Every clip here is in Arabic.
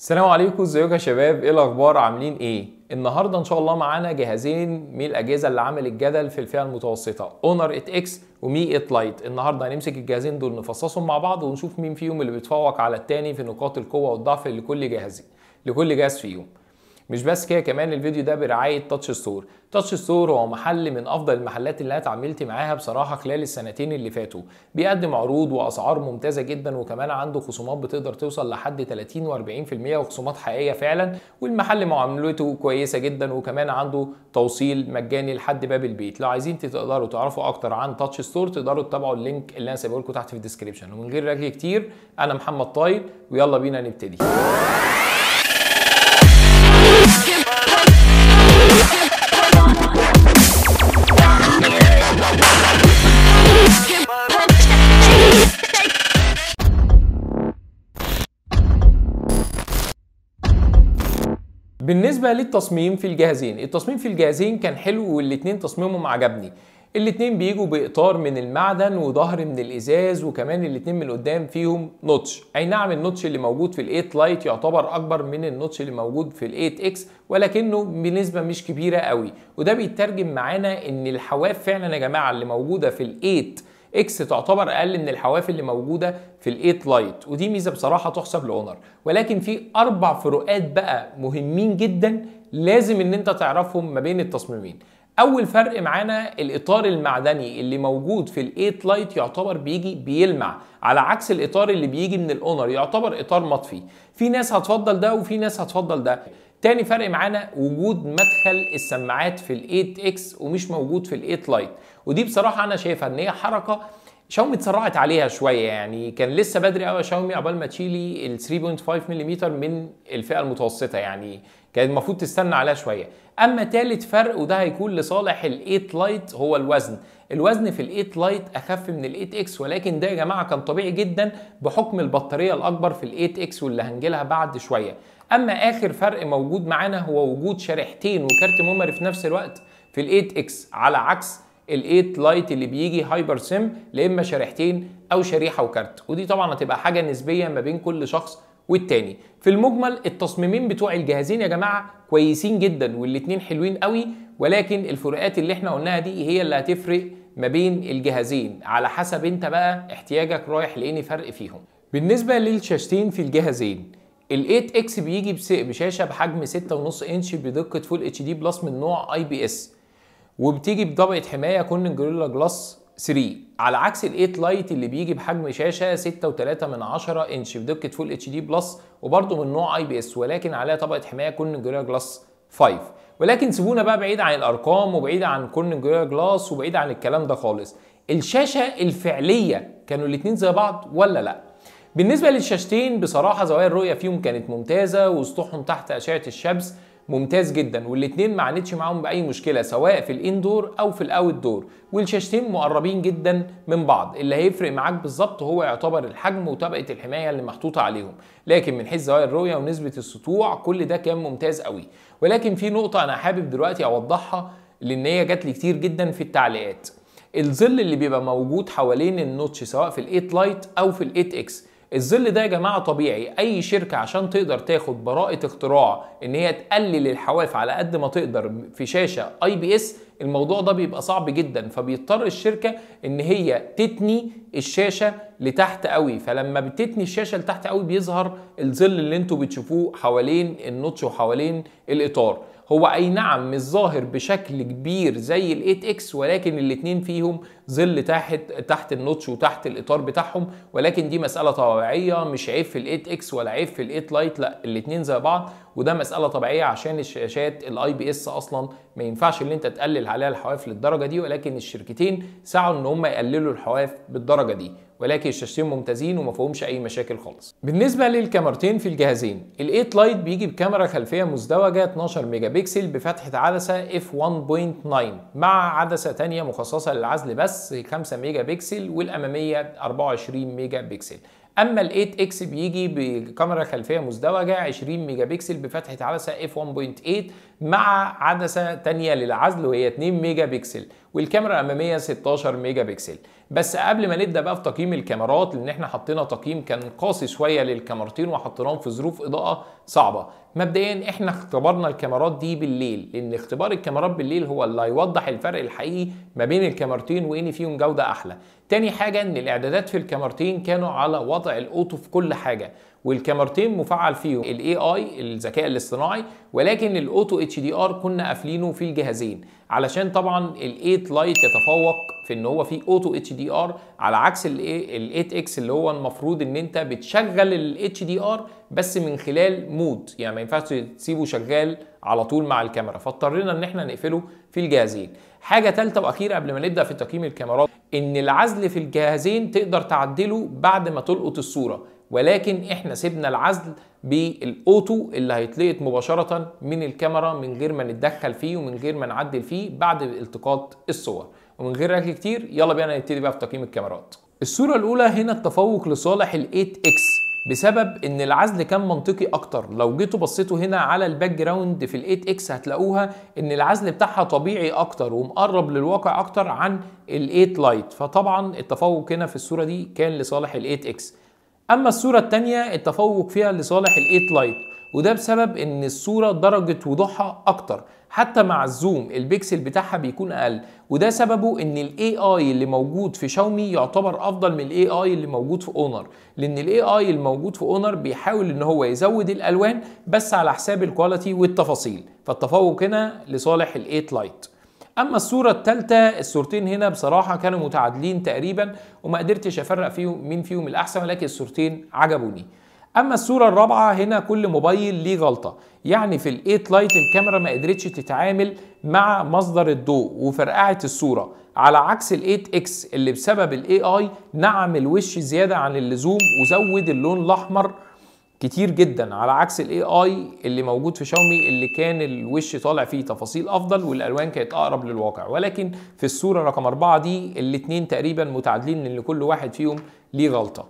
السلام عليكم ازيكم يا شباب ايه الاخبار عاملين ايه النهارده ان شاء الله معانا جهازين من الاجهزه اللي عملت جدل في الفئه المتوسطه اونر ات اكس ومي ات لايت النهارده هنمسك الجهازين دول نفصصهم مع بعض ونشوف مين فيهم اللي بيتفوق على التاني في نقاط القوه والضعف لكل جهاز لكل جهاز فيهم مش بس كده كمان الفيديو ده برعايه تاتش ستور تاتش ستور هو محل من افضل المحلات اللي انا اتعاملت معاها بصراحه خلال السنتين اللي فاتوا بيقدم عروض واسعار ممتازه جدا وكمان عنده خصومات بتقدر توصل لحد 30 و40% وخصومات حقيقيه فعلا والمحل معاملته كويسه جدا وكمان عنده توصيل مجاني لحد باب البيت لو عايزين تقدروا تعرفوا اكتر عن تاتش ستور تقدروا تتابعوا اللينك اللي انا سايبه لكم تحت في الديسكربشن ومن غير رغي كتير انا محمد طايل ويلا بينا نبتدي بالنسبة للتصميم في الجهازين التصميم في الجهازين كان حلو والاتنين تصميمهم عجبني الاتنين بيجوا بإطار من المعدن وظهر من الإزاز وكمان الاتنين من قدام فيهم نوتش أي نعم النوتش اللي موجود في الايت لايت يعتبر أكبر من النوتش اللي موجود في الايت اكس ولكنه بنسبة مش كبيرة قوي وده بيترجم معانا إن الحواف فعلا يا جماعة اللي موجودة في الايت 8 اكس تعتبر اقل من الحواف اللي موجوده في الايت لايت ودي ميزه بصراحه تحسب لاونر ولكن في اربع فروقات بقى مهمين جدا لازم ان انت تعرفهم ما بين التصميمين اول فرق معانا الاطار المعدني اللي موجود في الايت لايت يعتبر بيجي بيلمع على عكس الاطار اللي بيجي من الاونر يعتبر اطار مطفي في ناس هتفضل ده وفي ناس هتفضل ده تاني فرق معانا وجود مدخل السماعات في ال 8 اكس ومش موجود في ال 8 لايت ودي بصراحه انا شايفها ان هي حركه شاومي اتسرعت عليها شويه يعني كان لسه بدري قوي شاومي عقبال ما تشيلي ال 3.5 ملم من الفئه المتوسطه يعني كان المفروض تستنى عليها شويه اما ثالث فرق وده هيكون لصالح ال 8 لايت هو الوزن الوزن في ال 8 لايت اخف من ال 8 اكس ولكن ده يا جماعه كان طبيعي جدا بحكم البطاريه الاكبر في ال 8 اكس واللي هنجيلها بعد شويه اما اخر فرق موجود معانا هو وجود شريحتين وكارت ميموري في نفس الوقت في ال 8 اكس على عكس ال 8 لايت اللي بيجي هايبر سيم لاما شريحتين او شريحه وكارت ودي طبعا هتبقى حاجه نسبيه ما بين كل شخص والتاني في المجمل التصميمين بتوع الجهازين يا جماعه كويسين جدا والاتنين حلوين قوي ولكن الفروقات اللي احنا قلناها دي هي اللي هتفرق ما بين الجهازين على حسب انت بقى احتياجك رايح لاني فرق فيهم بالنسبه للشاشتين في الجهازين ال 8 اكس بيجي بشاشه بحجم 6.5 انش بدقه فول اتش دي بلس من نوع اي بي اس وبتيجي بطبقه حمايه كونن جوريلا جلاس 3 على عكس ال 8 لايت اللي بيجي بحجم شاشه 6.3 من 10 انش بدقه فول اتش دي بلس وبرده من نوع اي بي اس ولكن عليها طبقه حمايه كونن جوريلا جلاس 5 ولكن سيبونا بقى بعيد عن الارقام وبعيد عن جوريلا جلاس وبعيد عن الكلام ده خالص الشاشه الفعليه كانوا الاثنين زي بعض ولا لا بالنسبة للشاشتين بصراحة زوايا الرؤية فيهم كانت ممتازة وسطوحهم تحت أشعة الشمس ممتاز جدا والاتنين ما عانتش معاهم باي مشكله سواء في الاندور او في الاوت دور والشاشتين مقربين جدا من بعض اللي هيفرق معاك بالظبط هو يعتبر الحجم وطبقه الحمايه اللي محطوطه عليهم لكن من حيث زوايا الرؤيه ونسبه السطوع كل ده كان ممتاز قوي ولكن في نقطه انا حابب دلوقتي اوضحها لان هي جات لي كتير جدا في التعليقات الظل اللي بيبقى موجود حوالين النوتش سواء في الايت لايت او في الايت اكس الظل ده يا جماعه طبيعي اي شركه عشان تقدر تاخد براءه اختراع ان هي تقلل الحواف على قد ما تقدر في شاشه اي بي اس الموضوع ده بيبقى صعب جدا فبيضطر الشركه ان هي تتني الشاشه لتحت قوي فلما بتتني الشاشه لتحت قوي بيظهر الظل اللي انتوا بتشوفوه حوالين النوتش وحوالين الاطار هو اي نعم مش ظاهر بشكل كبير زي الايت 8 اكس ولكن الاتنين فيهم ظل تحت تحت النوتش وتحت الاطار بتاعهم ولكن دي مساله طبيعيه مش عيب في الايت اكس ولا عيب في الايت لايت لا الاثنين زي بعض وده مساله طبيعيه عشان الشاشات الاي بي اس اصلا ما ينفعش ان انت تقلل عليها الحواف للدرجه دي ولكن الشركتين سعوا ان هم يقللوا الحواف بالدرجه دي ولكن الشاشتين ممتازين وما فيهمش اي مشاكل خالص بالنسبه للكاميرتين في الجهازين الايت لايت بيجي بكاميرا خلفيه مزدوجه 12 ميجا بكسل بفتحه عدسه اف 1.9 مع عدسه ثانيه مخصصه للعزل بس بس 5 ميجا بكسل والاماميه 24 ميجا بكسل اما ال 8 اكس بيجي بكاميرا خلفيه مزدوجه 20 ميجا بكسل بفتحه عدسه اف 1.8 مع عدسه ثانيه للعزل وهي 2 ميجا بكسل والكاميرا الاماميه 16 ميجا بكسل بس قبل ما نبدا بقى في تقييم الكاميرات لان احنا حطينا تقييم كان قاسي شويه للكاميرتين وحطيناهم في ظروف اضاءه صعبه مبدئيا احنا اختبرنا الكاميرات دي بالليل لان اختبار الكاميرات بالليل هو اللي هيوضح الفرق الحقيقي ما بين الكاميرتين وان فيهم جوده احلى تاني حاجة ان الاعدادات في الكاميرتين كانوا على وضع الاوتو في كل حاجة والكاميرتين مفعل فيهم الـ AI الذكاء الاصطناعي ولكن الاوتو اتش دي ار كنا قافلينه في الجهازين علشان طبعا الـ 8 لايت يتفوق في ان هو فيه اوتو اتش دي ار على عكس الـ 8 اكس اللي هو المفروض ان انت بتشغل الـ اتش دي ار بس من خلال مود يعني ما ينفعش تسيبه شغال على طول مع الكاميرا فاضطرينا ان احنا نقفله في الجهازين حاجه ثالثه واخيره قبل ما نبدا في تقييم الكاميرات ان العزل في الجهازين تقدر تعدله بعد ما تلقط الصوره ولكن احنا سيبنا العزل بالاوتو اللي هيتلقط مباشره من الكاميرا من غير ما نتدخل فيه ومن غير ما نعدل فيه بعد التقاط الصور ومن غير ركل كتير يلا بينا نبتدي بقى في تقييم الكاميرات الصوره الاولى هنا التفوق لصالح الـ 8 x بسبب ان العزل كان منطقي اكتر لو جيتوا بصيتوا هنا على الباك جراوند في الايت اكس هتلاقوها ان العزل بتاعها طبيعي اكتر ومقرب للواقع اكتر عن الايت لايت فطبعا التفوق هنا في الصوره دي كان لصالح الايت اكس اما الصوره الثانيه التفوق فيها لصالح الايت لايت وده بسبب ان الصوره درجه وضوحها اكتر حتى مع الزوم البكسل بتاعها بيكون اقل وده سببه ان الاي اي اللي موجود في شاومي يعتبر افضل من الاي اي اللي موجود في اونر لان الاي اي الموجود في اونر بيحاول ان هو يزود الالوان بس على حساب الكواليتي والتفاصيل فالتفوق هنا لصالح الايت لايت اما الصوره الثالثه الصورتين هنا بصراحه كانوا متعادلين تقريبا وما قدرتش افرق فيهم مين فيهم الاحسن ولكن الصورتين عجبوني اما الصوره الرابعه هنا كل موبايل ليه غلطه يعني في الايت لايت الكاميرا ما قدرتش تتعامل مع مصدر الضوء وفرقعت الصوره على عكس الايت اكس اللي بسبب الاي اي نعم الوش زياده عن اللزوم وزود اللون الاحمر كتير جدا على عكس الاي اي اللي موجود في شاومي اللي كان الوش طالع فيه تفاصيل افضل والالوان كانت اقرب للواقع ولكن في الصوره رقم أربعة دي الاتنين تقريبا متعادلين لان كل واحد فيهم ليه غلطه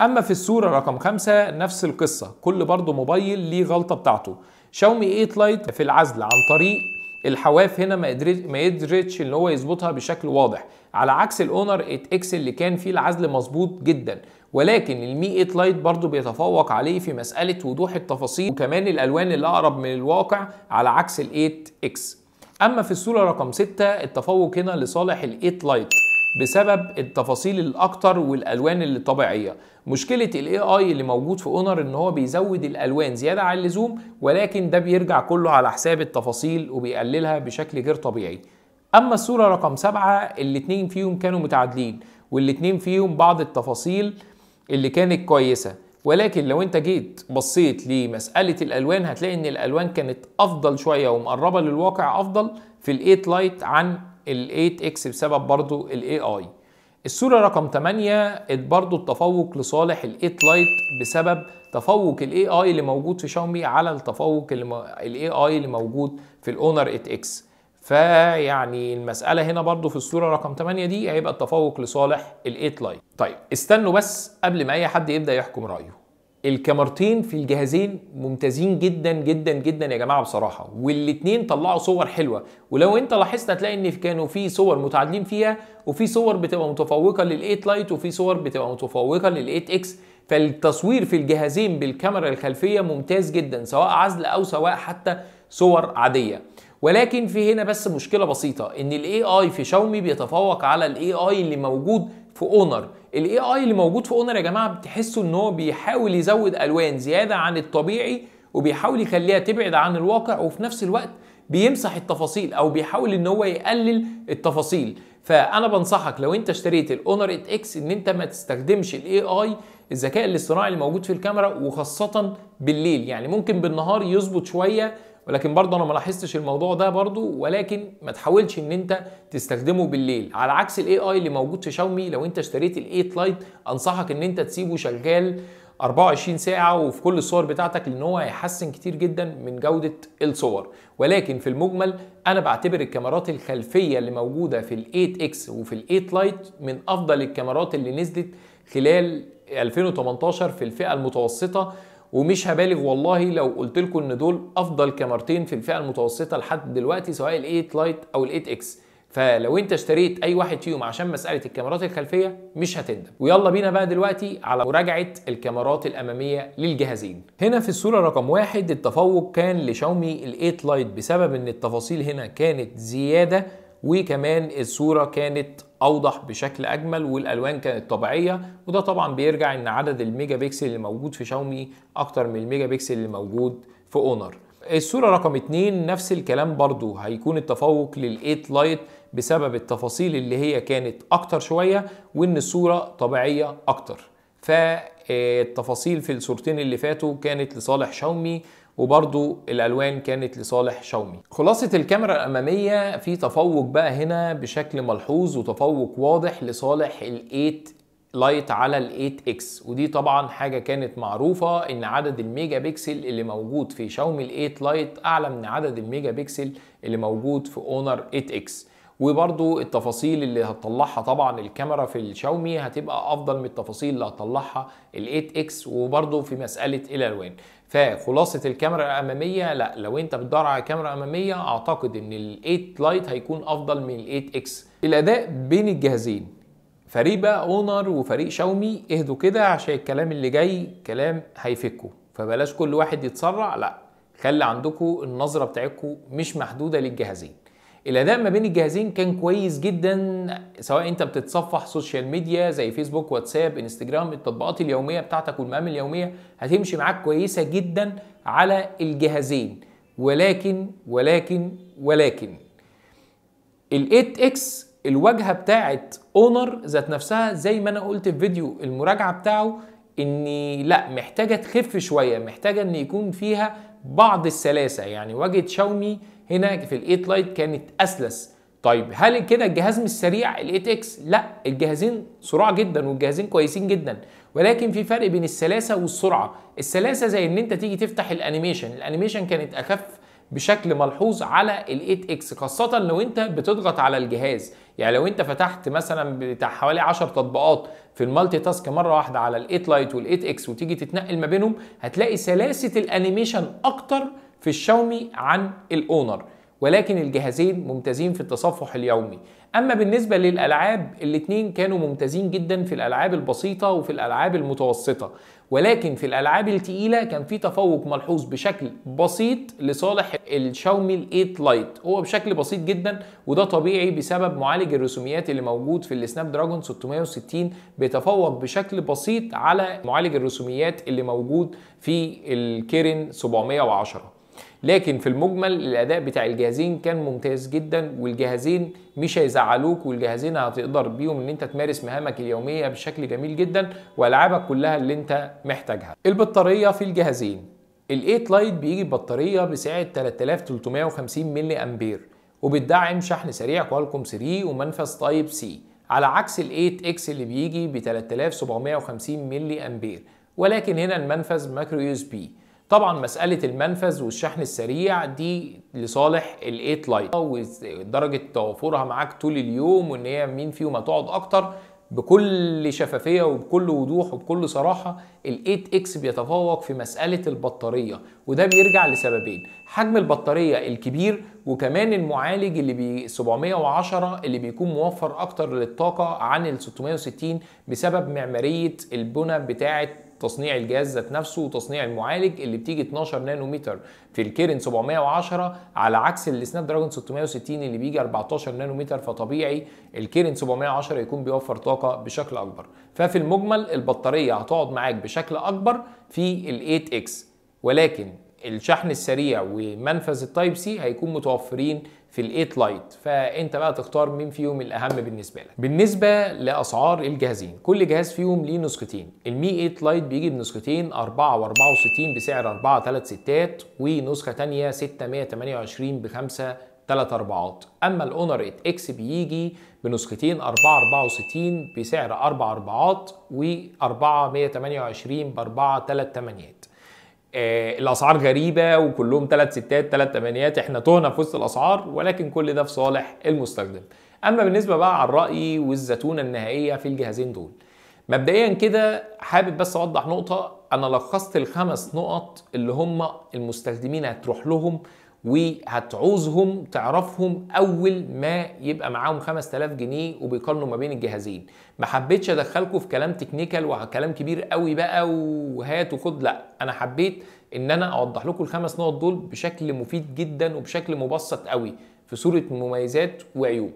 اما في الصوره رقم خمسة نفس القصه كل برضه موبايل ليه غلطه بتاعته شاومي 8 لايت في العزل عن طريق الحواف هنا ما قدرتش ما قدرتش ان هو يظبطها بشكل واضح على عكس الاونر 8 اكس اللي كان فيه العزل مظبوط جدا ولكن المي 8 لايت برضو بيتفوق عليه في مساله وضوح التفاصيل وكمان الالوان اللي اقرب من الواقع على عكس ال 8 اكس اما في الصوره رقم 6 التفوق هنا لصالح ال 8 لايت بسبب التفاصيل الاكتر والالوان الطبيعيه مشكله الاي اي اللي موجود في اونر ان هو بيزود الالوان زياده عن اللزوم ولكن ده بيرجع كله على حساب التفاصيل وبيقللها بشكل غير طبيعي اما الصوره رقم سبعة الاثنين فيهم كانوا متعادلين والاثنين فيهم بعض التفاصيل اللي كانت كويسه ولكن لو انت جيت بصيت لمساله الالوان هتلاقي ان الالوان كانت افضل شويه ومقربه للواقع افضل في الايت لايت عن ال 8 اكس بسبب برضو الاي اي الصورة رقم 8 برضو التفوق لصالح الايت لايت بسبب تفوق الاي اي اللي موجود في شاومي على التفوق الاي اي اللي موجود في الاونر 8 اكس فيعني المسألة هنا برضو في الصورة رقم 8 دي هيبقى التفوق لصالح الايت لايت طيب استنوا بس قبل ما اي حد يبدأ يحكم رأيه الكاميرتين في الجهازين ممتازين جدا جدا جدا يا جماعه بصراحه والاتنين طلعوا صور حلوه ولو انت لاحظت هتلاقي ان كانوا في صور متعادلين فيها وفي صور بتبقى متفوقه لل8 لايت وفي صور بتبقى متفوقه لل8 اكس فالتصوير في الجهازين بالكاميرا الخلفيه ممتاز جدا سواء عزل او سواء حتى صور عاديه ولكن في هنا بس مشكله بسيطه ان الاي اي في شاومي بيتفوق على الاي اي اللي موجود في اونر الاي اي اللي موجود في اونر يا جماعه بتحسوا ان هو بيحاول يزود الوان زياده عن الطبيعي وبيحاول يخليها تبعد عن الواقع وفي نفس الوقت بيمسح التفاصيل او بيحاول ان هو يقلل التفاصيل فانا بنصحك لو انت اشتريت الاونر اكس ان انت ما تستخدمش الاي اي الذكاء الاصطناعي اللي موجود في الكاميرا وخاصه بالليل يعني ممكن بالنهار يظبط شويه ولكن برضه انا ما لاحظتش الموضوع ده برضه ولكن ما تحاولش ان انت تستخدمه بالليل على عكس الاي اي اللي موجود في شاومي لو انت اشتريت الاي لايت انصحك ان انت تسيبه شغال 24 ساعة وفي كل الصور بتاعتك لان هو هيحسن كتير جدا من جودة الصور ولكن في المجمل انا بعتبر الكاميرات الخلفية اللي موجودة في ال 8 وفي ال 8 لايت من افضل الكاميرات اللي نزلت خلال 2018 في الفئة المتوسطة ومش هبالغ والله لو قلت لكم ان دول افضل كاميرتين في الفئه المتوسطه لحد دلوقتي سواء ال8 لايت او ال8 اكس فلو انت اشتريت اي واحد فيهم عشان مساله الكاميرات الخلفيه مش هتندم ويلا بينا بقى دلوقتي على مراجعه الكاميرات الاماميه للجهازين هنا في الصوره رقم واحد التفوق كان لشاومي ال8 لايت بسبب ان التفاصيل هنا كانت زياده وكمان الصورة كانت اوضح بشكل اجمل والالوان كانت طبيعيه وده طبعا بيرجع ان عدد الميجا بكسل اللي موجود في شاومي اكتر من الميجا بكسل اللي موجود في اونر الصورة رقم اتنين نفس الكلام برضو هيكون التفوق للايت لايت بسبب التفاصيل اللي هي كانت اكتر شوية وان الصورة طبيعية اكتر فالتفاصيل في الصورتين اللي فاتوا كانت لصالح شاومي وبرضو الالوان كانت لصالح شاومي خلاصه الكاميرا الاماميه في تفوق بقى هنا بشكل ملحوظ وتفوق واضح لصالح ال8 لايت على ال8 اكس ودي طبعا حاجه كانت معروفه ان عدد الميجا بكسل اللي موجود في شاومي ال8 لايت اعلى من عدد الميجا بكسل اللي موجود في اونر 8 اكس وبرضو التفاصيل اللي هتطلعها طبعا الكاميرا في الشاومي هتبقى افضل من التفاصيل اللي هتطلعها ال8 اكس وبرضو في مساله الالوان فخلاصه الكاميرا الاماميه لا لو انت بتدور على كاميرا اماميه اعتقد ان ال 8 لايت هيكون افضل من ال 8 اكس الاداء بين الجهازين فريق بقى اونر وفريق شاومي اهدوا كده عشان الكلام اللي جاي كلام هيفكوا فبلاش كل واحد يتسرع لا خلي عندكم النظره بتاعتكم مش محدوده للجهازين الاداء ما بين الجهازين كان كويس جدا سواء انت بتتصفح سوشيال ميديا زي فيسبوك واتساب انستجرام التطبيقات اليوميه بتاعتك والمهام اليوميه هتمشي معاك كويسه جدا على الجهازين ولكن ولكن ولكن ال 8 اكس الواجهه بتاعت اونر ذات نفسها زي ما انا قلت في فيديو المراجعه بتاعه ان لا محتاجه تخف شويه محتاجه ان يكون فيها بعض السلاسه يعني واجهه شاومي هنا في الايت لايت كانت اسلس طيب هل كده الجهاز مش سريع الايت اكس لا الجهازين سرعه جدا والجهازين كويسين جدا ولكن في فرق بين السلاسه والسرعه السلاسه زي ان انت تيجي تفتح الانيميشن الانيميشن كانت اخف بشكل ملحوظ على ال8 اكس خاصه لو انت بتضغط على الجهاز يعني لو انت فتحت مثلا بتاع حوالي 10 تطبيقات في المالتي تاسك مره واحده على ال8 لايت وال8 اكس وتيجي تتنقل ما بينهم هتلاقي سلاسه الانيميشن اكتر في الشاومي عن الاونر ولكن الجهازين ممتازين في التصفح اليومي اما بالنسبه للالعاب الاثنين كانوا ممتازين جدا في الالعاب البسيطه وفي الالعاب المتوسطه ولكن في الالعاب الثقيله كان في تفوق ملحوظ بشكل بسيط لصالح الشاومي ال8 لايت هو بشكل بسيط جدا وده طبيعي بسبب معالج الرسوميات اللي موجود في السناب دراجون 660 بيتفوق بشكل بسيط على معالج الرسوميات اللي موجود في الكيرن 710 لكن في المجمل الاداء بتاع الجهازين كان ممتاز جدا والجهازين مش هيزعلوك والجهازين هتقدر بيهم ان انت تمارس مهامك اليوميه بشكل جميل جدا والعابك كلها اللي انت محتاجها البطاريه في الجهازين الايت لايت بيجي ببطاريه بسعه 3350 ملي امبير وبتدعم شحن سريع كوالكوم 3 ومنفذ تايب سي على عكس ال 8 اكس اللي بيجي ب 3750 ملي امبير ولكن هنا المنفذ مايكرو يو اس بي طبعا مساله المنفذ والشحن السريع دي لصالح الايت لايت ودرجه توافرها معاك طول اليوم وان هي مين فيهم هتقعد اكتر بكل شفافيه وبكل وضوح وبكل صراحه الايت اكس بيتفوق في مساله البطاريه وده بيرجع لسببين حجم البطاريه الكبير وكمان المعالج اللي بي 710 اللي بيكون موفر اكتر للطاقه عن ال 660 بسبب معماريه البنى بتاعه تصنيع الجهاز ذات نفسه وتصنيع المعالج اللي بتيجي 12 نانومتر في الكيرن 710 على عكس السناب دراجون 660 اللي بيجي 14 نانومتر فطبيعي الكيرن 710 يكون بيوفر طاقه بشكل اكبر ففي المجمل البطاريه هتقعد معاك بشكل اكبر في ال 8 اكس ولكن الشحن السريع ومنفذ التايب سي هيكون متوفرين في الايت لايت فانت بقى تختار مين فيهم الاهم بالنسبه لك بالنسبه لاسعار الجهازين كل جهاز فيهم ليه نسختين المي 8 لايت بيجي بنسختين 4 و64 بسعر 4 3 ستات ونسخه ثانيه 6 128 ب 5 3 اربعات اما الاونر 8 اكس بيجي بنسختين 4 64 بسعر 4 اربعات و 4 128 ب 4 3 تمانيات آه، الاسعار غريبه وكلهم ثلاث ستات ثلاث ثمانيات احنا تهنا في وسط الاسعار ولكن كل ده في صالح المستخدم اما بالنسبه بقى على الراي والزتونه النهائيه في الجهازين دول مبدئيا كده حابب بس اوضح نقطه انا لخصت الخمس نقط اللي هم المستخدمين هتروح لهم وهتعوزهم تعرفهم اول ما يبقى معاهم 5000 جنيه وبيقارنوا ما بين الجهازين ما حبيتش ادخلكم في كلام تكنيكال وكلام كبير قوي بقى وهات وخد لا انا حبيت ان انا اوضح لكم الخمس نقط دول بشكل مفيد جدا وبشكل مبسط قوي في صوره مميزات وعيوب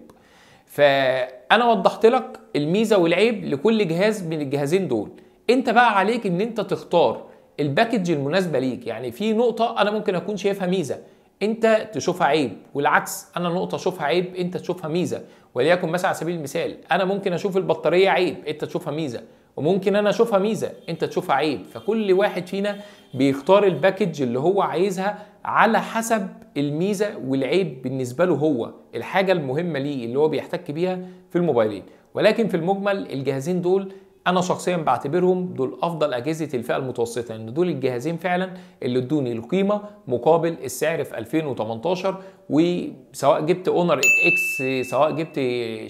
فانا وضحت لك الميزه والعيب لكل جهاز من الجهازين دول انت بقى عليك ان انت تختار الباكج المناسبه ليك يعني في نقطه انا ممكن اكون شايفها ميزه انت تشوفها عيب والعكس انا نقطه اشوفها عيب انت تشوفها ميزه وليكن مثلا على سبيل المثال انا ممكن اشوف البطاريه عيب انت تشوفها ميزه وممكن انا اشوفها ميزه انت تشوفها عيب فكل واحد فينا بيختار الباكج اللي هو عايزها على حسب الميزه والعيب بالنسبه له هو الحاجه المهمه ليه اللي هو بيحتك بيها في الموبايلين ولكن في المجمل الجهازين دول انا شخصيا بعتبرهم دول افضل اجهزه الفئه المتوسطه لان دول الجهازين فعلا اللي ادوني القيمه مقابل السعر في 2018 وسواء جبت اونر ات اكس سواء جبت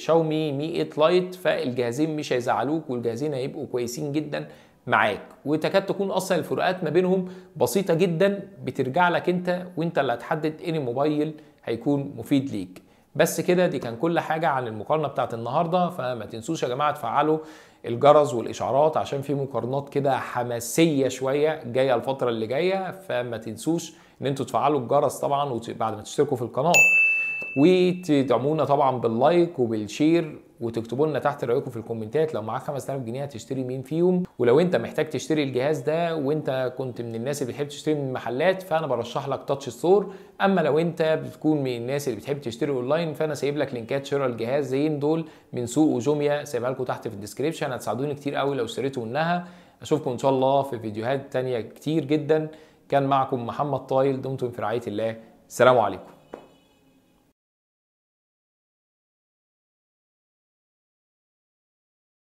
شاومي مي 8 لايت فالجهازين مش هيزعلوك والجهازين هيبقوا كويسين جدا معاك وتكاد تكون اصلا الفروقات ما بينهم بسيطه جدا بترجع لك انت وانت اللي هتحدد ان الموبايل هيكون مفيد ليك بس كده دي كان كل حاجه عن المقارنه بتاعت النهارده فما تنسوش يا جماعه تفعلوا الجرس والاشعارات عشان في مقارنات كده حماسيه شويه جايه الفتره اللي جايه فما تنسوش ان انتوا تفعلوا الجرس طبعا بعد ما تشتركوا في القناه وتدعمونا طبعا باللايك وبالشير وتكتبوا لنا تحت رايكم في الكومنتات لو معاك 5000 جنيه هتشتري مين فيهم ولو انت محتاج تشتري الجهاز ده وانت كنت من الناس اللي بتحب تشتري من المحلات فانا برشح لك تاتش ستور اما لو انت بتكون من الناس اللي بتحب تشتري اونلاين فانا سايب لك لينكات شراء الجهاز زين دول من سوق وجوميا سايبها لكم تحت في الديسكربشن هتساعدوني كتير قوي لو اشتريتوا منها اشوفكم ان شاء الله في فيديوهات تانية كتير جدا كان معكم محمد طايل دمتم في رعايه الله السلام عليكم